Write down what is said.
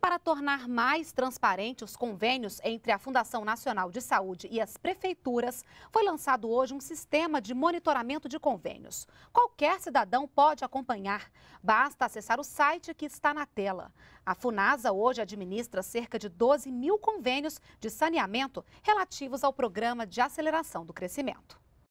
para tornar mais transparente os convênios entre a Fundação Nacional de Saúde e as prefeituras, foi lançado hoje um sistema de monitoramento de convênios. Qualquer cidadão pode acompanhar, basta acessar o site que está na tela. A Funasa hoje administra cerca de 12 mil convênios de saneamento relativos ao programa de aceleração do crescimento.